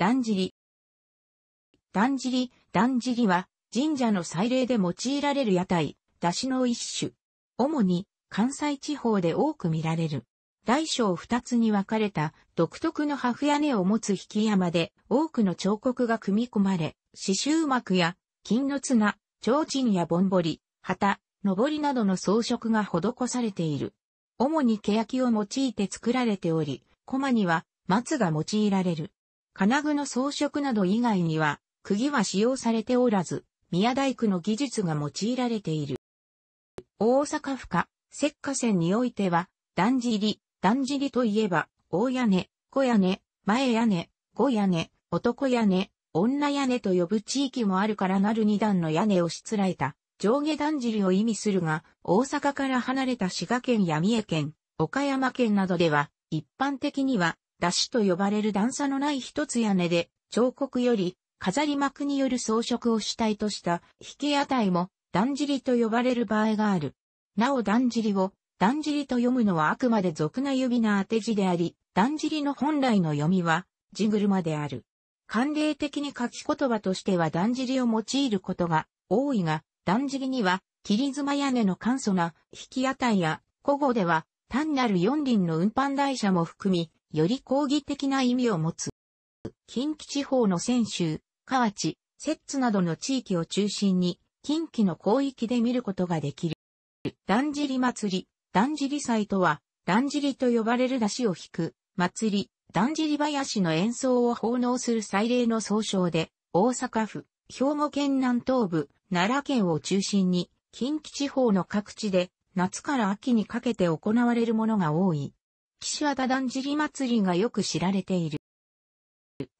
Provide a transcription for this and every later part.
だんじり。だんじり、だんじりは神社の祭礼で用いられる屋台、出汁の一種。主に関西地方で多く見られる。大小二つに分かれた独特の破屋根を持つ引山で多くの彫刻が組み込まれ、刺繍幕や金の綱、提灯やぼんぼり、旗、上りなどの装飾が施されている。主に欅を用いて作られており、駒には松が用いられる。金具の装飾など以外には、釘は使用されておらず、宮大工の技術が用いられている。大阪府下、石化線においては、だんじり、だんじりといえば、大屋根、小屋根、前屋根、小屋根、男屋根、女屋根と呼ぶ地域もあるからなる二段の屋根をしつらえた、上下だんじりを意味するが、大阪から離れた滋賀県や三重県、岡山県などでは、一般的には、出しと呼ばれる段差のない一つ屋根で、彫刻より、飾り幕による装飾を主体とした引き屋台も、段尻と呼ばれる場合がある。なお段尻を、段尻と読むのはあくまで俗な指の当て字であり、段尻の本来の読みは、ジグルである。慣例的に書き言葉としては段尻を用いることが多いが、段尻には、霧妻屋根の簡素な引き屋台や、古語では、単なる四輪の運搬台車も含み、より抗議的な意味を持つ。近畿地方の泉州、河内、摂津などの地域を中心に、近畿の広域で見ることができる。だんじり祭り、だんじり祭とは、だんじりと呼ばれる出汁を引く、祭り、だんじり林の演奏を奉納する祭礼の総称で、大阪府、兵庫県南東部、奈良県を中心に、近畿地方の各地で、夏から秋にかけて行われるものが多い。岸和田だんじり祭りがよく知られている。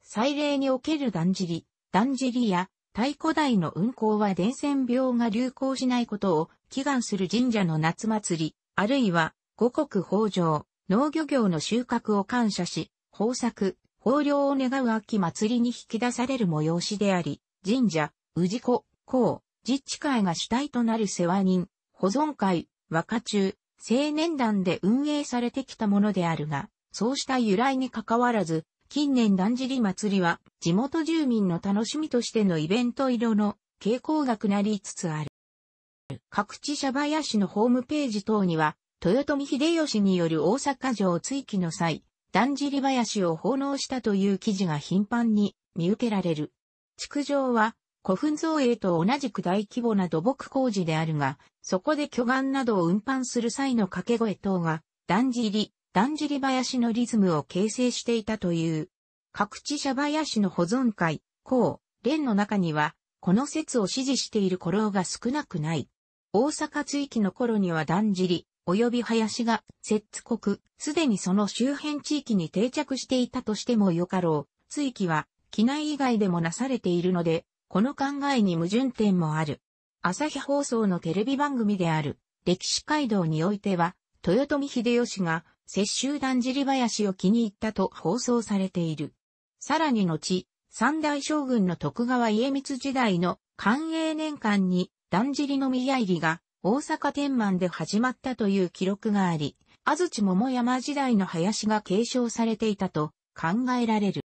祭礼におけるだんじり、だんじりや太鼓台の運行は伝染病が流行しないことを祈願する神社の夏祭り、あるいは五穀豊穣、農漁業の収穫を感謝し、豊作、豊漁を願う秋祭りに引き出される催しであり、神社、氏子、公、自治会が主体となる世話人、保存会、若中、青年団で運営されてきたものであるが、そうした由来に関わらず、近年だんじり祭りは地元住民の楽しみとしてのイベント色の傾向がくなりつつある。各地社林のホームページ等には、豊臣秀吉による大阪城追記の際、だんじり林を奉納したという記事が頻繁に見受けられる。築城は古墳造営と同じく大規模な土木工事であるが、そこで巨岩などを運搬する際の掛け声等が、だんじり、だんじり林のリズムを形成していたという。各地社林の保存会、公、連の中には、この説を支持している古老が少なくない。大阪追記の頃にはだんじり、及び林が、摂津国、すでにその周辺地域に定着していたとしてもよかろう。追記は、機内以外でもなされているので、この考えに矛盾点もある。朝日放送のテレビ番組である、歴史街道においては、豊臣秀吉が、摂州団尻林を気に入ったと放送されている。さらに後、三大将軍の徳川家光時代の寛永年間に、団尻の宮入りが、大阪天満で始まったという記録があり、安土桃山時代の林が継承されていたと考えられる。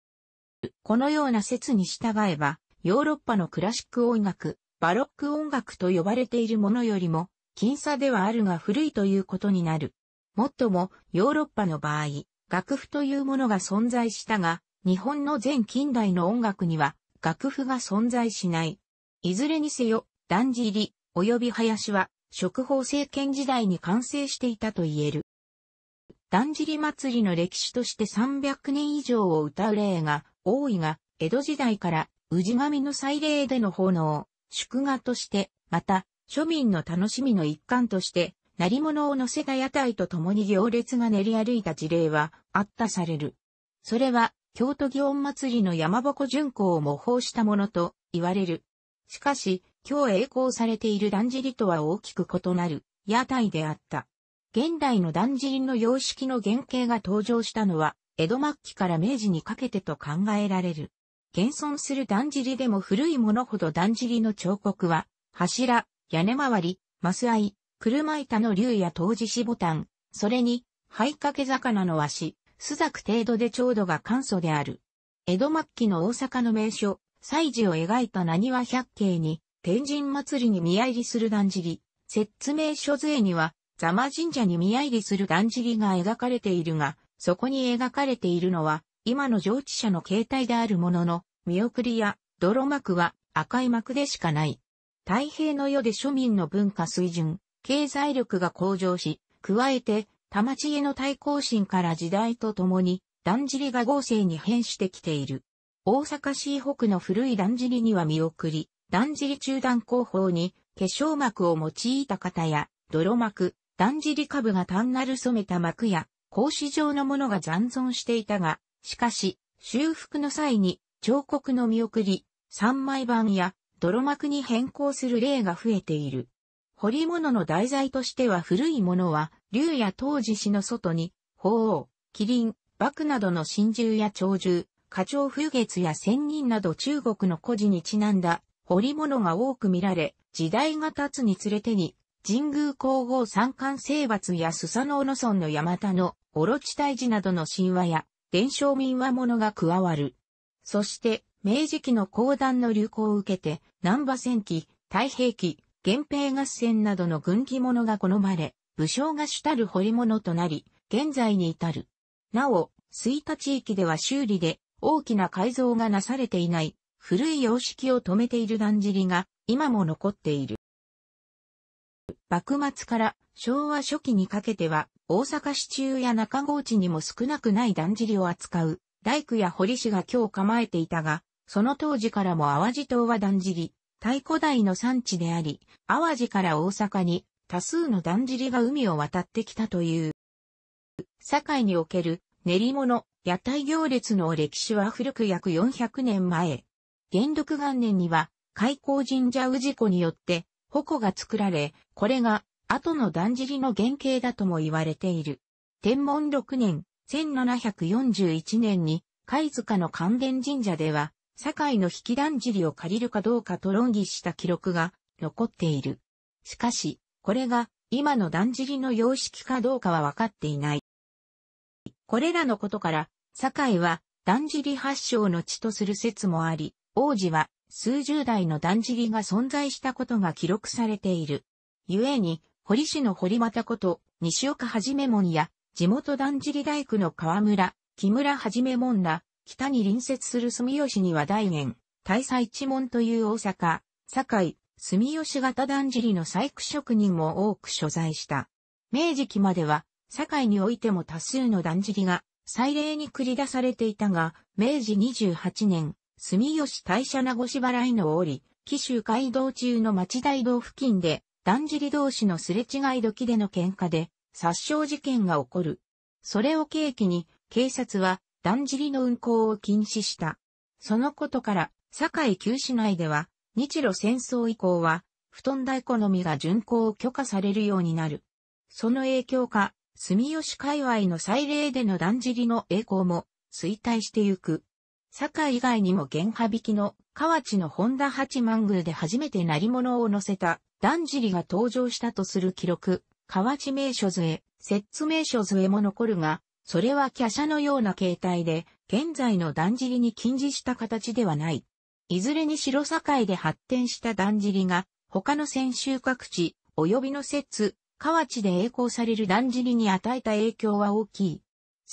このような説に従えば、ヨーロッパのクラシック音楽、バロック音楽と呼ばれているものよりも、僅差ではあるが古いということになる。もっとも、ヨーロッパの場合、楽譜というものが存在したが、日本の全近代の音楽には、楽譜が存在しない。いずれにせよ、だんじり、及び林は、食法政権時代に完成していたと言える。だんじり祭りの歴史として300年以上を歌う例が多いが、江戸時代から氏神の祭礼での奉納、祝賀として、また、庶民の楽しみの一環として、成物を乗せた屋台と共に行列が練り歩いた事例は、あったされる。それは、京都祇園祭りの山鉾巡行を模倣したものと言われる。しかし、今日栄光されているだんじりとは大きく異なる屋台であった。現代のだんじりの様式の原型が登場したのは、江戸末期から明治にかけてと考えられる。現存するだんじりでも古いものほどだんじりの彫刻は、柱、屋根周り、マスアい、車板の竜や当時子ボタン、それに、灰掛け魚の足、スザク程度で長度が簡素である。江戸末期の大阪の名所、祭事を描いた何は百景に、天神祭りに見合いりするだんじり、説明書税には、座間神社に見合いりするだんじりが描かれているが、そこに描かれているのは、今の上智者の形態であるものの、見送りや泥幕は赤い幕でしかない。太平の世で庶民の文化水準、経済力が向上し、加えて、田町への対抗心から時代とともに、だんじりが豪勢に変してきている。大阪市北の古いだんじりには見送り、だんじり中断工法に化粧膜を用いた型や、泥膜、だんじり株が単なる染めた膜や、格子状のものが残存していたが、しかし、修復の際に彫刻の見送り、三枚板や泥膜に変更する例が増えている。彫り物の題材としては古いものは、竜や当時氏の外に、鳳凰、麒麟、幕などの真獣や鳥獣、花鳥風月や仙人など中国の古事にちなんだ彫り物が多く見られ、時代が経つにつれてに、神宮皇后三冠征伐やスサノオノ村の山田のオロチ大寺などの神話や、伝承民話物が加わる。そして、明治期の講談の流行を受けて、南波戦記、太平記、源平合戦などの軍記物が好まれ、武将が主たる彫り物となり、現在に至る。なお、水田地域では修理で大きな改造がなされていない古い様式を止めているだんじりが今も残っている。幕末から昭和初期にかけては、大阪市中や中郷地にも少なくないだんじりを扱う、大工や堀市が今日構えていたが、その当時からも淡路島はだんじり、太古代の産地であり、淡路から大阪に多数のだんじりが海を渡ってきたという。堺における練り物、屋台行列の歴史は古く約400年前。元禄元年には、開港神社宇治湖によって、矛が作られ、これが後の断じりの原型だとも言われている。天文6年、1741年に、貝塚の関連神社では、堺の引き断じりを借りるかどうかと論議した記録が残っている。しかし、これが今の断じりの様式かどうかは分かっていない。これらのことから、堺は断じり発祥の地とする説もあり、王子は数十台の断尻が存在したことが記録されている。故に、堀市の堀又こと、西岡はじめ門や、地元断尻大工の河村、木村はじめ門ら、北に隣接する住吉には大園、大佐一門という大阪、堺、住吉型断尻の細工職人も多く所在した。明治期までは、堺においても多数の断尻が、祭礼に繰り出されていたが、明治28年、住吉大社名市払いの折、紀州街道中の町大道付近で、だんじり同士のすれ違い時での喧嘩で、殺傷事件が起こる。それを契機に、警察は、だんじりの運行を禁止した。そのことから、堺旧市内では、日露戦争以降は、布団太鼓のみが巡行を許可されるようになる。その影響か、住吉界隈の祭礼でのだんじりの栄光も衰退してゆく。坂以外にも原派引きの河内の本田八幡宮で初めて成物を乗せただんじりが登場したとする記録、河内名所図へ、摂名所図へも残るが、それは華奢のような形態で、現在のだんじりに近似した形ではない。いずれにしろ境で発展しただんじりが、他の先州各地、及びの摂、津、河内で栄光されるだんじりに与えた影響は大きい。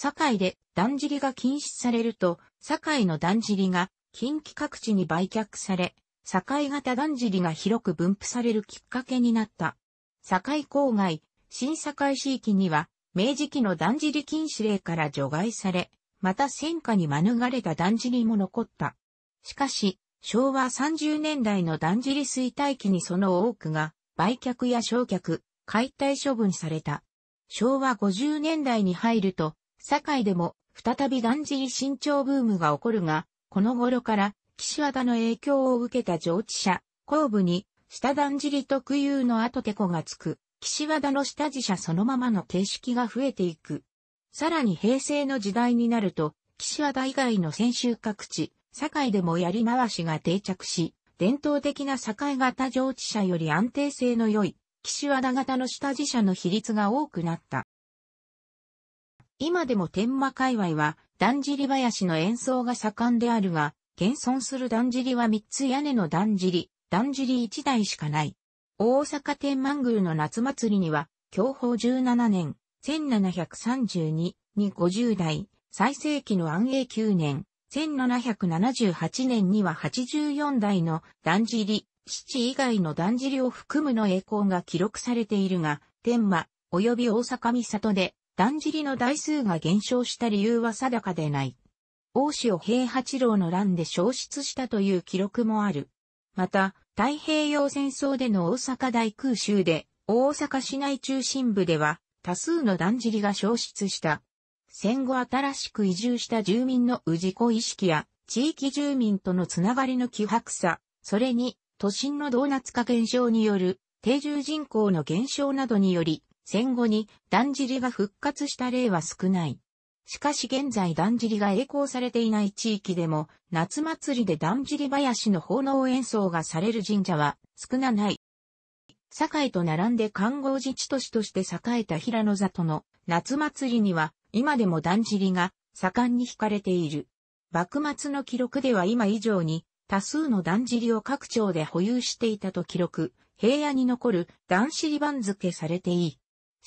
境でだんじりが禁止されると、堺のだんじりが近畿各地に売却され、堺型だんじりが広く分布されるきっかけになった。堺郊外、新堺市域には、明治期のだんじり禁止令から除外され、また戦火に免れただんじりも残った。しかし、昭和30年代のだんじり衰退期にその多くが、売却や焼却、解体処分された。昭和50年代に入ると、堺でも再びガンジー新調ブームが起こるが、この頃から岸和田の影響を受けた上智者、後部に、下段じり特有の後手子がつく、岸和田の下寺社そのままの形式が増えていく。さらに平成の時代になると、岸和田以外の先州各地、堺でもやり回しが定着し、伝統的な堺型上智者より安定性の良い、岸和田型の下寺社の比率が多くなった。今でも天馬界隈は、だんじり林の演奏が盛んであるが、現存するだんじりは三つ屋根のだんじり、だんじり一台しかない。大阪天満宮の夏祭りには、享保17年、1732に50代、最盛期の安永9年、1778年には84代のだんじり、七以外のだんじりを含むの栄光が記録されているが、天馬、及び大阪三里でだんじりの台数が減少した理由は定かでない。大塩平八郎の乱で消失したという記録もある。また、太平洋戦争での大阪大空襲で、大阪市内中心部では、多数のだんじりが消失した。戦後新しく移住した住民の氏子意識や、地域住民とのつながりの希薄さ、それに、都心のドーナツ化減少による、定住人口の減少などにより、戦後に、だんじりが復活した例は少ない。しかし現在だんじりが栄光されていない地域でも、夏祭りでだんじり林の奉納演奏がされる神社は少なない。堺と並んで観光自治都市として栄えた平野里の夏祭りには、今でもだんじりが盛んに惹かれている。幕末の記録では今以上に、多数のだんじりを各町で保有していたと記録、平野に残るだんしり番付されていい。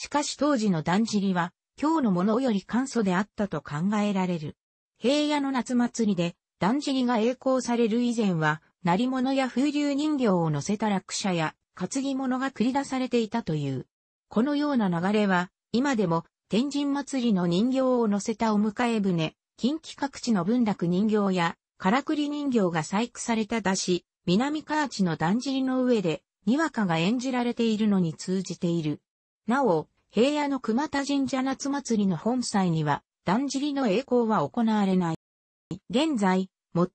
しかし当時のだんじりは、今日のものより簡素であったと考えられる。平野の夏祭りで、だんじりが栄光される以前は、成物や風流人形を乗せた落車や、担ぎ物が繰り出されていたという。このような流れは、今でも、天神祭りの人形を乗せたお迎え船、近畿各地の文楽人形や、からくり人形が採掘された出し、南河内のだんじりの上で、にわかが演じられているのに通じている。なお、平野の熊田神社夏祭りの本祭には、だんじりの栄光は行われない。現在、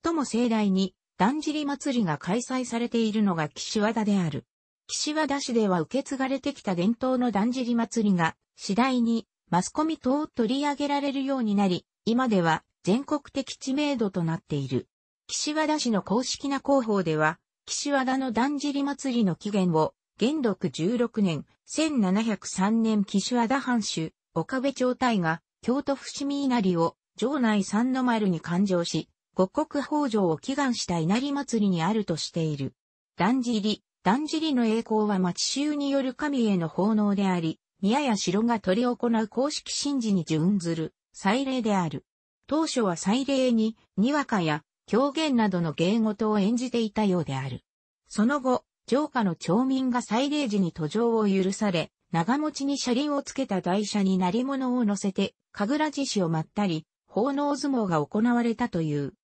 最も盛大に、だんじり祭りが開催されているのが岸和田である。岸和田市では受け継がれてきた伝統のだんじり祭りが、次第に、マスコミ等を取り上げられるようになり、今では全国的知名度となっている。岸和田市の公式な広報では、岸和田のだんじり祭りの起源を、元禄16年、1703年岸和田藩主、岡部長隊が、京都伏見稲荷を、城内三の丸に勘定し、五国北条を祈願した稲荷祭りにあるとしている。断尻、じり、じりの栄光は町衆による神への奉納であり、宮や城が取り行う公式神事に準ずる、祭礼である。当初は祭礼に、にわかや、狂言などの芸事を演じていたようである。その後、城下の町民が祭礼時に途上を許され、長持ちに車輪をつけた台車になり物を乗せて、神楽寺市をまったり、奉納相撲が行われたという。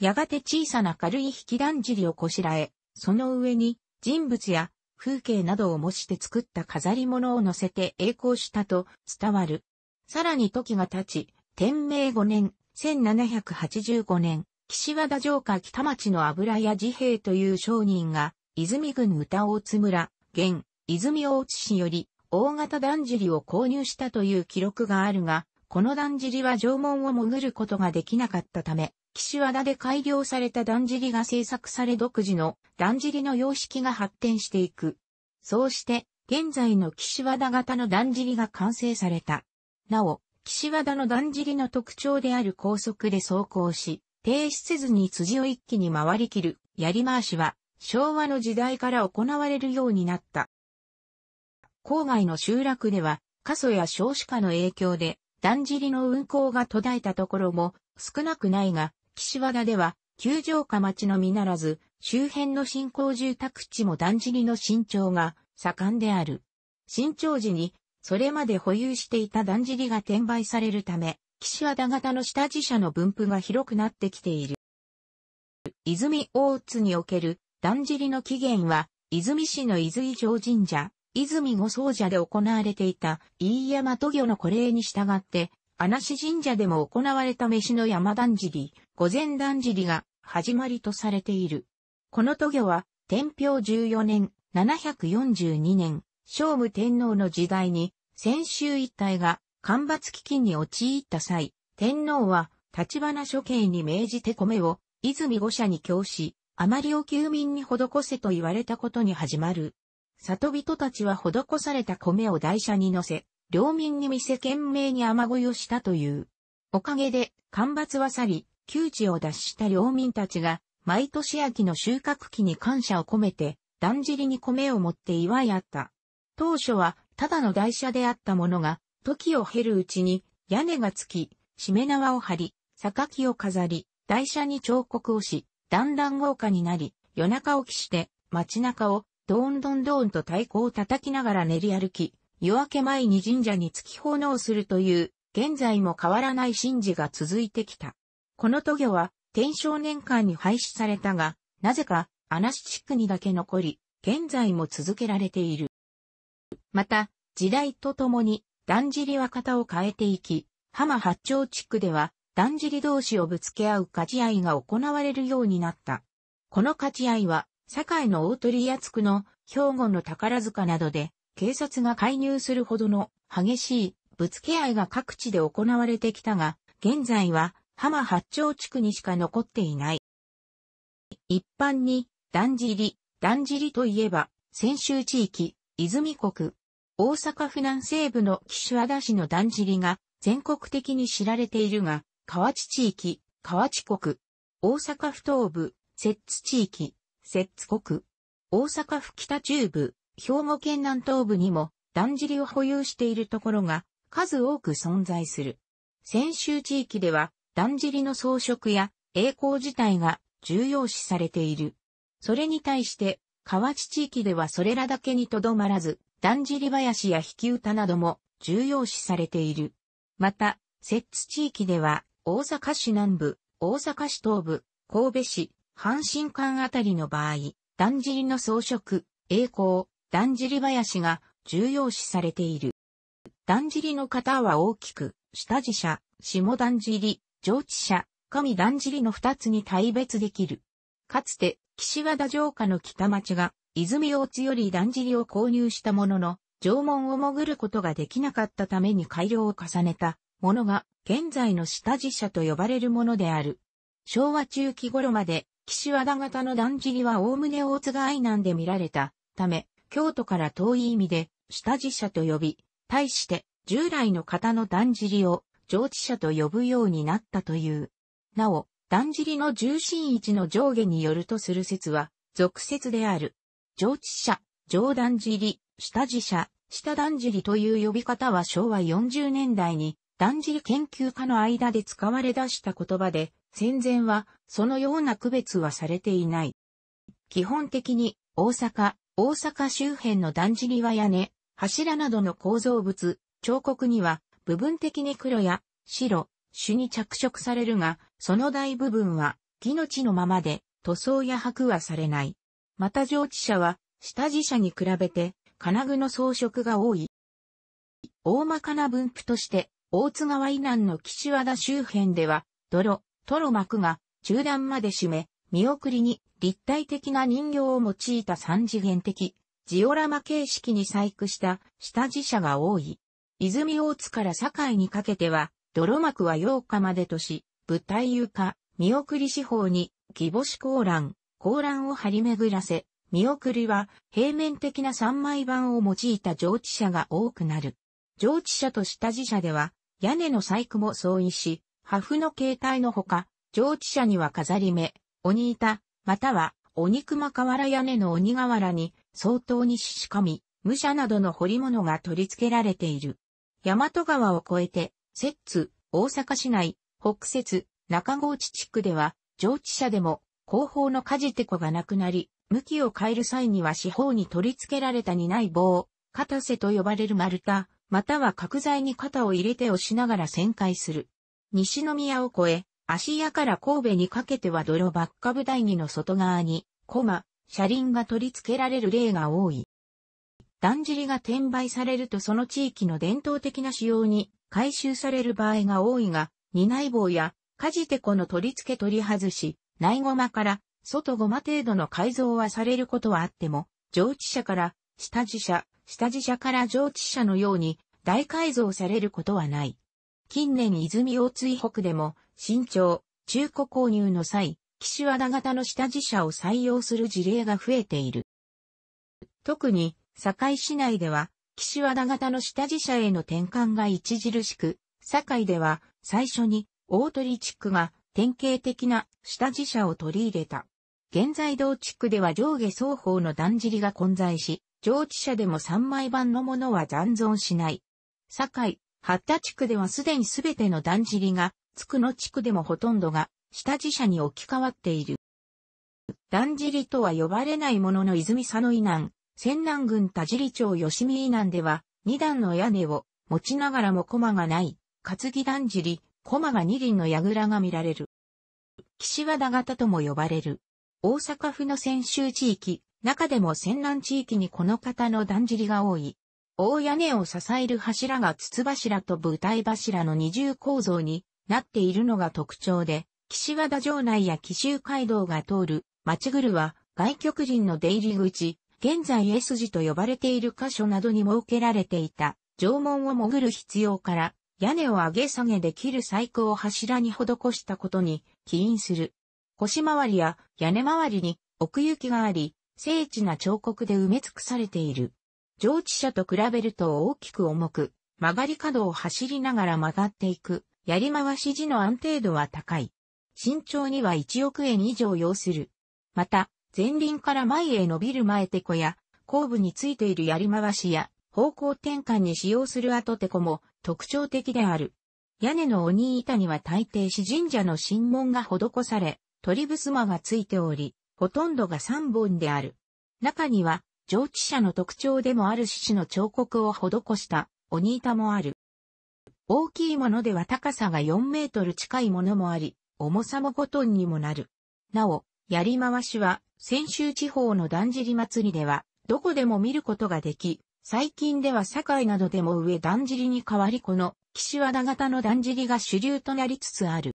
やがて小さな軽い引きだんじりをこしらえ、その上に人物や風景などを模して作った飾り物を乗せて栄光したと伝わる。さらに時が経ち、天明5年、1785年、岸和田城下北町の油屋治兵という商人が、泉郡歌大津村、現、泉大津市より、大型だんじりを購入したという記録があるが、このだんじりは縄文を潜ることができなかったため、岸和田で改良されただんじりが制作され独自のだんじりの様式が発展していく。そうして、現在の岸和田型のだんじりが完成された。なお、岸和田のだんじりの特徴である高速で走行し、停止せずに辻を一気に回りきる、やり回しは、昭和の時代から行われるようになった。郊外の集落では、過疎や少子化の影響で、断じりの運行が途絶えたところも少なくないが、岸和田では、旧城下町のみならず、周辺の新興住宅地も断じりの新調が盛んである。新調時に、それまで保有していた断じりが転売されるため、岸和田型の下地車の分布が広くなってきている。泉大津におけるだんじりの起源は、泉市の伊豆神社、泉御宗社で行われていた、飯山都魚の古礼に従って、穴市神社でも行われた飯の山だんじり、御前だんじりが始まりとされている。この都魚は、天平14年、742年、聖武天皇の時代に、先週一帯が干ばつ基金に陥った際、天皇は、立花処刑に命じて米を、泉御社に供し、あまりを休眠に施せと言われたことに始まる。里人たちは施された米を台車に乗せ、領民に見せ懸命に雨乞いをしたという。おかげで、干ばつは去り、窮地を脱した領民たちが、毎年秋の収穫期に感謝を込めて、だんじりに米を持って祝い合った。当初は、ただの台車であったものが、時を経るうちに、屋根がつき、しめ縄を張り、榊を飾り、台車に彫刻をし、だんだん豪華になり、夜中起きして街中をどんどんどんと太鼓を叩きながら練り歩き、夜明け前に神社に突き奉納するという、現在も変わらない神事が続いてきた。この渡御は、天正年間に廃止されたが、なぜか、穴市地区にだけ残り、現在も続けられている。また、時代とともに、だんじりは型を変えていき、浜八丁地区では、だんじり同士をぶつけ合う勝ち合いが行われるようになった。この勝ち合いは、堺の大鳥屋地区の兵庫の宝塚などで、警察が介入するほどの激しいぶつけ合いが各地で行われてきたが、現在は浜八丁地区にしか残っていない。一般に、だんじり、だんじりといえば、泉州地域、泉国、大阪府南西部の岸和田市のだんじりが全国的に知られているが、河内地域、河内国。大阪府東部、摂津地域、摂津国。大阪府北中部、兵庫県南東部にも、だんじりを保有しているところが、数多く存在する。泉州地域では、だんじりの装飾や、栄光自体が重要視されている。それに対して、河内地域ではそれらだけにとどまらず、だんじり林や引き歌なども重要視されている。また、摂津地域では、大阪市南部、大阪市東部、神戸市、阪神間あたりの場合、だんじりの装飾、栄光、だんじり林が重要視されている。だんじりの型は大きく、下地車、下だんじり、上地車、上だんじりの二つに大別できる。かつて、岸和田城下の北町が、泉大津よりだんじりを購入したものの、城門を潜ることができなかったために改良を重ねたものが現在の下地車と呼ばれるものである。昭和中期頃まで岸和田型のだんじりはおおむね大津が愛南で見られたため、京都から遠い意味で下地車と呼び、対して従来の型のだんじりを上地車と呼ぶようになったという。なお、だんじりの重心位置の上下によるとする説は、俗説である。上地車、上段尻じり、下地車、下段尻じりという呼び方は昭和40年代にじり研究家の間で使われ出した言葉で、戦前はそのような区別はされていない。基本的に大阪、大阪周辺の断食は屋根、柱などの構造物、彫刻には部分的に黒や白、朱に着色されるが、その大部分は木の地のままで塗装や箔はされない。また上地者は下地者に比べて金具の装飾が多い。大まかな分布として大津川以南の岸和田周辺では、泥、トロが中段まで締め、見送りに立体的な人形を用いた三次元的、ジオラマ形式に細工した下地車が多い。泉大津から堺にかけては、泥膜は8日までとし、舞台床、見送り四方に、木星子高欄、高欄を張り巡らせ、見送りは平面的な三枚板を用いた上地車が多くなる。上地車と下地車では、屋根の細工も相違し、破風の形態のほか、上地者には飾り目、鬼板、または、鬼熊瓦屋根の鬼瓦に、相当にししかみ、武者などの彫り物が取り付けられている。大和川を越えて、摂津、大阪市内、北摂、中郷地地区では、上地者でも、後方の舵手子がなくなり、向きを変える際には四方に取り付けられた担い棒、片瀬と呼ばれる丸太、または角材に肩を入れて押しながら旋回する。西宮を越え、芦屋から神戸にかけては泥ばっか部台にの外側に、コマ、車輪が取り付けられる例が多い。だんじりが転売されるとその地域の伝統的な仕様に回収される場合が多いが、荷内棒や、かじてこの取り付け取り外し、内駒から外駒程度の改造はされることはあっても、上地車から下地車、下地車から上地車のように大改造されることはない。近年泉大津北でも、新調、中古購入の際、岸和田型の下地車を採用する事例が増えている。特に、堺市内では、岸和田型の下地車への転換が著しく、堺では、最初に、大鳥地区が典型的な下地車を取り入れた。現在同地区では上下双方の段尻じりが混在し、上地社でも三枚版のものは残存しない。堺、八田地区ではすでにすべてのだんじりが、つくの地区でもほとんどが、下地社に置き換わっている。だんじりとは呼ばれないものの泉佐野以南、仙南郡田尻町吉見以南では、二段の屋根を持ちながらも駒がない、担ぎだんじり、駒が二輪の櫓が見られる。岸和田型とも呼ばれる。大阪府の泉州地域、中でも戦南地域にこの方のだんじりが多い。大屋根を支える柱が筒柱と舞台柱の二重構造になっているのが特徴で、岸和田城内や紀州街道が通る町ぐるは外局人の出入り口、現在 S 字と呼ばれている箇所などに設けられていた城門を潜る必要から屋根を上げ下げできる細工を柱に施したことに起因する。腰回りや屋根回りに奥行きがあり、精緻な彫刻で埋め尽くされている。上地車と比べると大きく重く、曲がり角を走りながら曲がっていく、やり回し時の安定度は高い。身長には1億円以上要する。また、前輪から前へ伸びる前手こや、後部についているやり回しや、方向転換に使用する後手こも特徴的である。屋根の鬼板には大抵し神社の神門が施され、鳥衾がついており、ほとんどが3本である。中には、上智者の特徴でもある獅子の彫刻を施した鬼板もある。大きいものでは高さが4メートル近いものもあり、重さも5トンにもなる。なお、やり回しは、先週地方のだんじり祭りでは、どこでも見ることができ、最近では堺などでも上だんじりに代わりこの、岸和田型のだんじりが主流となりつつある。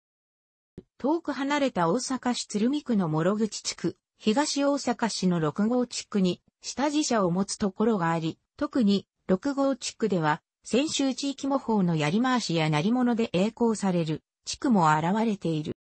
遠く離れた大阪市鶴見区の諸口地区、東大阪市の六号地区に、下地社を持つところがあり、特に六号地区では、先週地域模倣のやり回しや鳴り物で栄光される地区も現れている。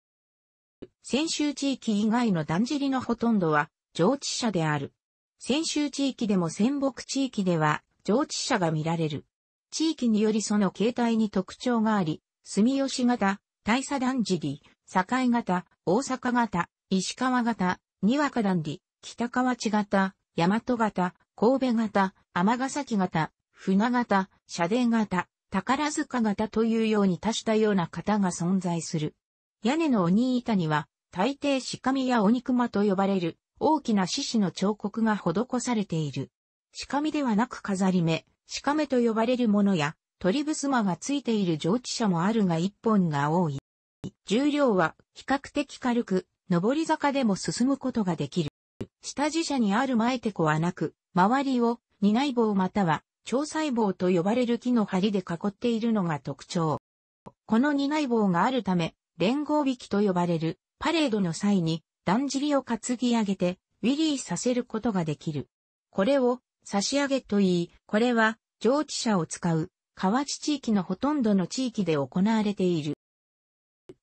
先週地域以外の断じりのほとんどは上地者である。先週地域でも仙北地域では上地者が見られる。地域によりその形態に特徴があり、住吉型、大佐だじり、堺型、大阪型、石川型、にわか団理、北河内型、大和型、神戸型、天崎型、船型、社殿型、宝塚型というように多したような型が存在する。屋根の鬼板には、大抵鹿身や鬼熊と呼ばれる大きな獅子の彫刻が施されている。鹿身ではなく飾り目、鹿目と呼ばれるものや、鳥衾がついている上地者もあるが一本が多い。重量は比較的軽く、上り坂でも進むことができる。下地車にある前手子はなく、周りを二内棒または超細棒と呼ばれる木の針で囲っているのが特徴。この二内棒があるため、連合引きと呼ばれるパレードの際に、だんじりを担ぎ上げて、ウィリーさせることができる。これを差し上げと言い、これは上地車を使う河内地域のほとんどの地域で行われている。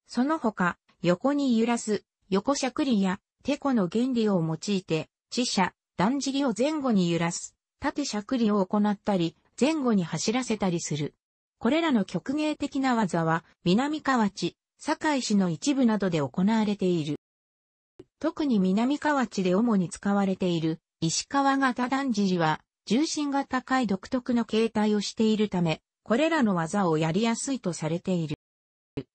その他、横に揺らす、横しゃくりや、てこの原理を用いて、地車、断尻を前後に揺らす、縦しゃくりを行ったり、前後に走らせたりする。これらの曲芸的な技は、南河内、堺市の一部などで行われている。特に南河内で主に使われている、石川型断尻は、重心が高い独特の形態をしているため、これらの技をやりやすいとされている。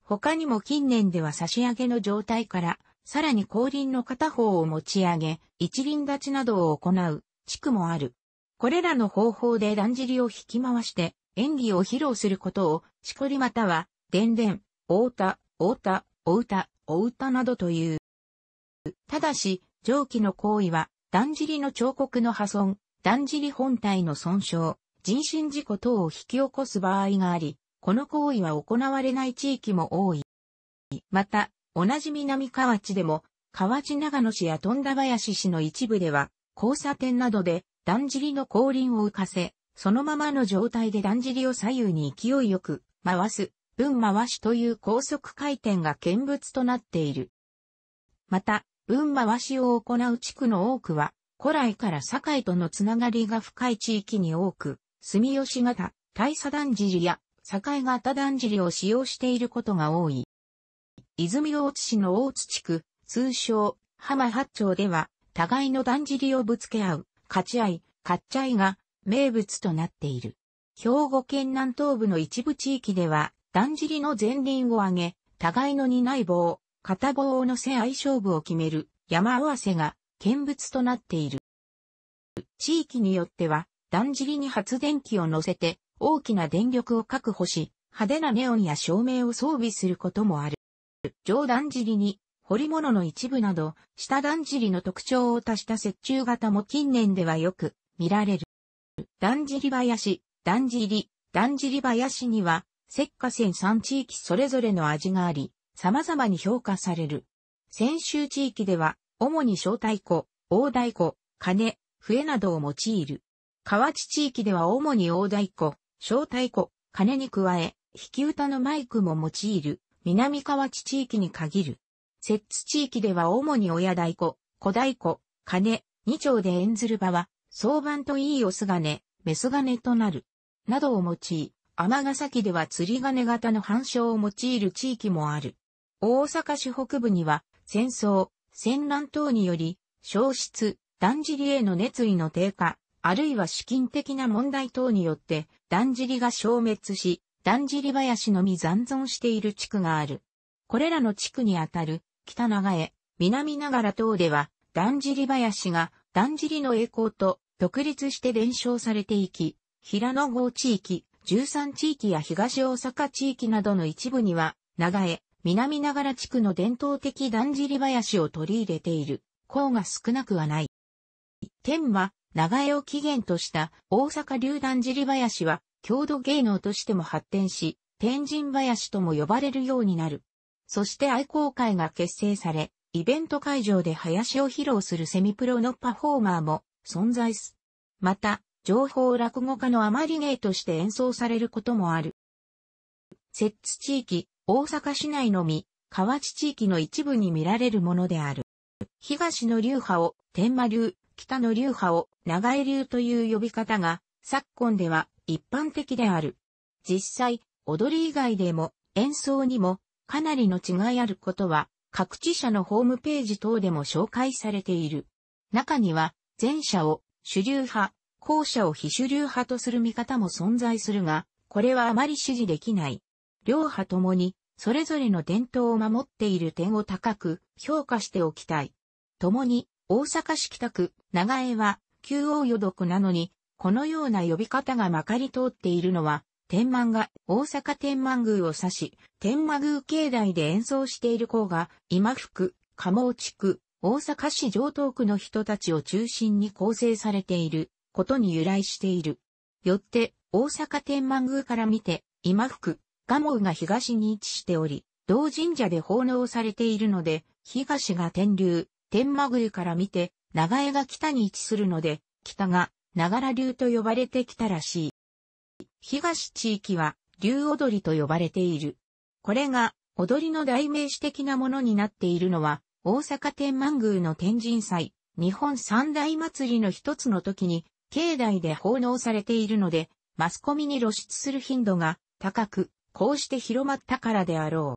他にも近年では差し上げの状態から、さらに後輪の片方を持ち上げ、一輪立ちなどを行う、地区もある。これらの方法でだんじりを引き回して、演技を披露することを、しこりまたは、でんでん、おうた、おうた、おうた、おうたなどという。ただし、上記の行為は、だんじりの彫刻の破損、だんじり本体の損傷、人身事故等を引き起こす場合があり、この行為は行われない地域も多い。また、同じ南河内でも、河内長野市や富田林市の一部では、交差点などで、だんじりの後輪を浮かせ、そのままの状態でだんじりを左右に勢いよく、回す、分回しという高速回転が見物となっている。また、分回しを行う地区の多くは、古来から堺とのつながりが深い地域に多く、住吉型、大佐だんじりや境型だんじりを使用していることが多い。泉大津市の大津地区、通称、浜八丁では、互いのだ尻じりをぶつけ合う、勝ち合い、勝っちゃいが、名物となっている。兵庫県南東部の一部地域では、だ尻じりの前輪を上げ、互いの担い棒、片棒を乗せ相勝負を決める、山合わせが、見物となっている。地域によっては、だ尻じりに発電機を乗せて、大きな電力を確保し、派手なネオンや照明を装備することもある。上段尻に、彫物の一部など、下段尻の特徴を足した折衷型も近年ではよく見られる。段尻林、段尻、段尻林には、石化線3地域それぞれの味があり、様々に評価される。泉州地域では、主に小太鼓、大太鼓、金、笛などを用いる。河内地域では主に大太鼓、小太鼓、鐘に加え、引き歌のマイクも用いる、南河内地域に限る。摂津地域では主に親太鼓、小太鼓、鐘、二丁で演ずる場は、相番といいオス金、メス金となる。などを用い、尼崎では釣り金型の反証を用いる地域もある。大阪市北部には、戦争、戦乱等により、消失、断じりへの熱意の低下、あるいは資金的な問題等によって、だんじりが消滅し、だんじり林のみ残存している地区がある。これらの地区にあたる、北長江、南長良等では、だんじり林が、だんじりの栄光と、独立して伝承されていき、平野郷地域、十三地域や東大阪地域などの一部には、長江、南長良地区の伝統的だんじり林を取り入れている、校が少なくはない。天は、長江を起源とした大阪流団尻林は郷土芸能としても発展し、天神林とも呼ばれるようになる。そして愛好会が結成され、イベント会場で林を披露するセミプロのパフォーマーも存在す。また、情報落語家の余り芸として演奏されることもある。摂津地域、大阪市内のみ、河内地域の一部に見られるものである。東の流派を天馬流、北の流派を長江流という呼び方が、昨今では一般的である。実際、踊り以外でも演奏にもかなりの違いあることは、各地社のホームページ等でも紹介されている。中には、前者を主流派、後者を非主流派とする見方も存在するが、これはあまり支持できない。両派ともに、それぞれの伝統を守っている点を高く評価しておきたい。ともに、大阪市北区、長江は、旧大淀なのに、このような呼び方がまかり通っているのは、天満が大阪天満宮を指し、天満宮境内で演奏している校が、今福、賀茂地区、大阪市上東区の人たちを中心に構成されていることに由来している。よって、大阪天満宮から見て、今福、賀茂が東に位置しており、同神社で奉納されているので、東が天竜、天満宮から見て、長江が北に位置するので、北が、長良流と呼ばれてきたらしい。東地域は、流踊りと呼ばれている。これが、踊りの代名詞的なものになっているのは、大阪天満宮の天神祭、日本三大祭りの一つの時に、境内で奉納されているので、マスコミに露出する頻度が高く、こうして広まったからであろ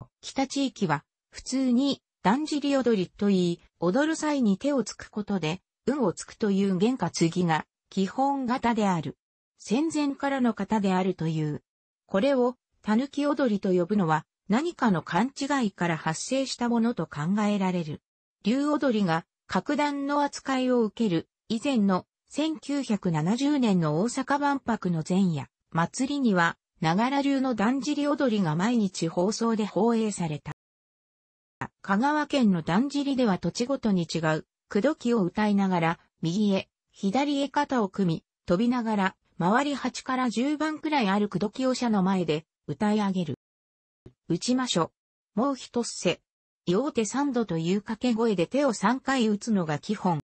う。北地域は、普通にだんじり踊りといい、踊る際に手をつくことで、運をつくという原価継ぎが、基本型である。戦前からの型であるという。これを、たぬき踊りと呼ぶのは、何かの勘違いから発生したものと考えられる。竜踊りが、格段の扱いを受ける、以前の、1970年の大阪万博の前夜、祭りには、ながら流のだんじり踊りが毎日放送で放映された。香川県のだんじりでは土地ごとに違う、くどきを歌いながら、右へ、左へ肩を組み、飛びながら、周り8から10番くらいあるくどきを社の前で、歌い上げる。打ちましょ。もう一せ。両手三度という掛け声で手を3回打つのが基本。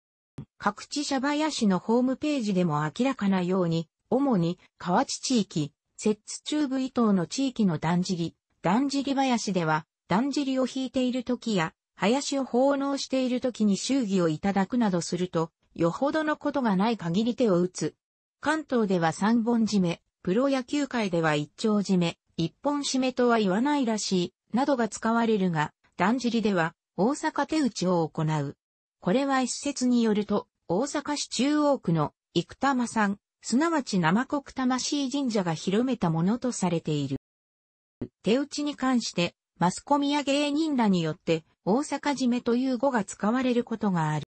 各地社林のホームページでも明らかなように、主に河内地域、摂津中部伊東の地域のだんじり、だんじり林では、だんじりを引いている時や、林を奉納している時に祝儀をいただくなどすると、よほどのことがない限り手を打つ。関東では三本締め、プロ野球界では一丁締め、一本締めとは言わないらしい、などが使われるが、だんじりでは、大阪手打ちを行う。これは一説によると、大阪市中央区の生玉さん、すなわち生国魂神社が広めたものとされている。手打ちに関して、マスコミや芸人らによって、大阪締めという語が使われることがある。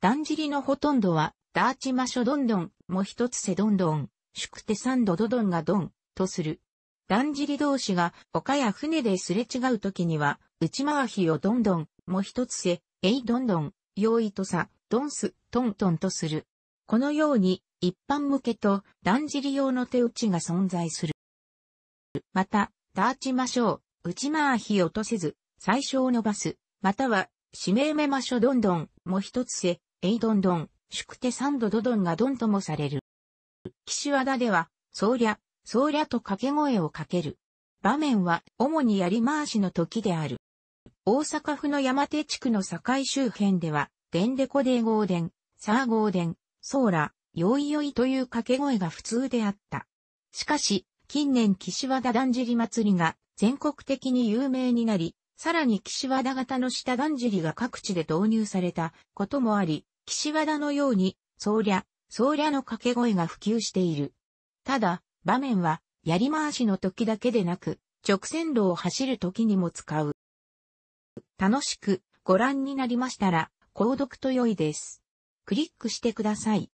だんじりのほとんどは、ダーチマショドンドン、も一つせどんどん、宿手三度ドドンがドン、とする。だんじり同士が、丘や船ですれ違うときには、内回りをどんどん、も一つせ、えいどんどん、用意とさ、どんす、トントンとする。このように、一般向けと、だんじり用の手打ちが存在する。また、ダーチマショー、内回避落とせず、最小伸ばす、または、指名めましょどんどん、も一つせ、えいどんどん、宿手三度どどんがどんともされる。岸和田では、そりゃ、そりゃと掛け声をかける。場面は、主にやり回しの時である。大阪府の山手地区の境周辺では、でんでこでゴーデン、サーゴーデン、ソーラ、よいよいという掛け声が普通であった。しかし、近年岸和田だんじり祭りが全国的に有名になり、さらに岸和田型の下だんじりが各地で導入されたこともあり、岸和田のように、そりゃ、そりゃの掛け声が普及している。ただ、場面は、やり回しの時だけでなく、直線路を走る時にも使う。楽しくご覧になりましたら、購読と良いです。クリックしてください。